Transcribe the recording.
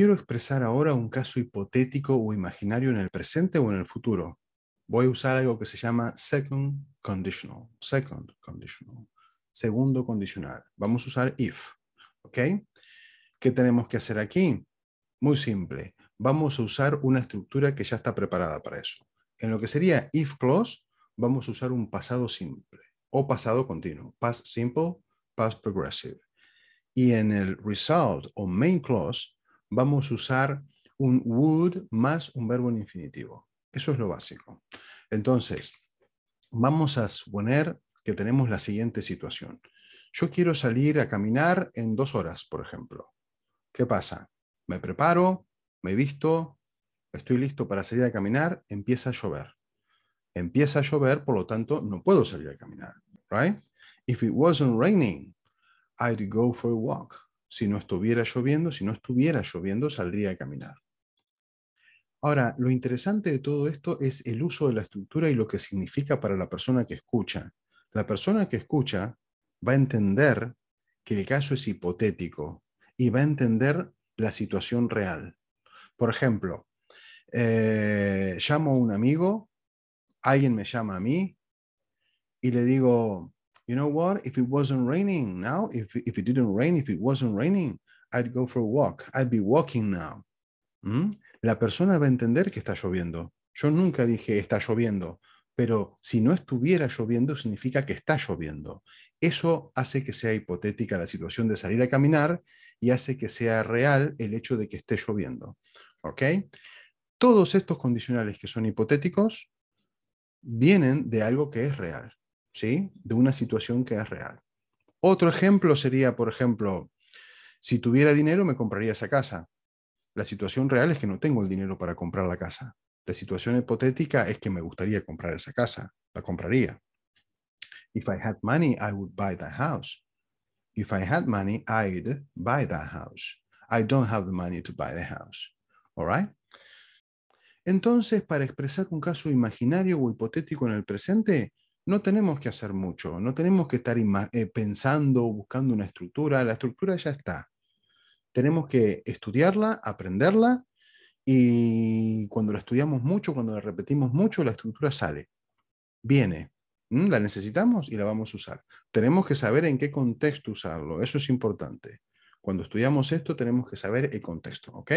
Quiero expresar ahora un caso hipotético o imaginario en el presente o en el futuro. Voy a usar algo que se llama second conditional. Second conditional. Segundo condicional. Vamos a usar if. ¿Ok? ¿Qué tenemos que hacer aquí? Muy simple. Vamos a usar una estructura que ya está preparada para eso. En lo que sería if clause, vamos a usar un pasado simple o pasado continuo. Past simple, past progressive. Y en el result o main clause, vamos a usar un would más un verbo en infinitivo. Eso es lo básico. Entonces, vamos a suponer que tenemos la siguiente situación. Yo quiero salir a caminar en dos horas, por ejemplo. ¿Qué pasa? Me preparo, me he visto, estoy listo para salir a caminar, empieza a llover. Empieza a llover, por lo tanto, no puedo salir a caminar, right? If it wasn't raining, I'd go for a walk. Si no estuviera lloviendo, si no estuviera lloviendo, saldría a caminar. Ahora, lo interesante de todo esto es el uso de la estructura y lo que significa para la persona que escucha. La persona que escucha va a entender que el caso es hipotético y va a entender la situación real. Por ejemplo, eh, llamo a un amigo, alguien me llama a mí y le digo, you know what? If it wasn't raining now, if, if it didn't rain, if it wasn't raining, I'd go for a walk. I'd be walking now. ¿Mm? La persona va a entender que está lloviendo. Yo nunca dije está lloviendo, pero si no estuviera lloviendo significa que está lloviendo. Eso hace que sea hipotética la situación de salir a caminar y hace que sea real el hecho de que esté lloviendo. Todos estos condicionales que son hipotéticos vienen de algo que es real. ¿sí? de una situación que es real. Otro ejemplo sería, por ejemplo, si tuviera dinero me compraría esa casa. La situación real es que no tengo el dinero para comprar la casa. La situación hipotética es que me gustaría comprar esa casa. La compraría. If I had money, I would buy that house. If I had money, I'd buy that house. I don't have the money to buy the house. All right? Entonces, para expresar un caso imaginario o hipotético en el presente, no tenemos que hacer mucho, no tenemos que estar eh, pensando buscando una estructura, la estructura ya está. Tenemos que estudiarla, aprenderla y cuando la estudiamos mucho, cuando la repetimos mucho, la estructura sale, viene. Mm, la necesitamos y la vamos a usar. Tenemos que saber en qué contexto usarlo, eso es importante. Cuando estudiamos esto tenemos que saber el contexto, ¿ok?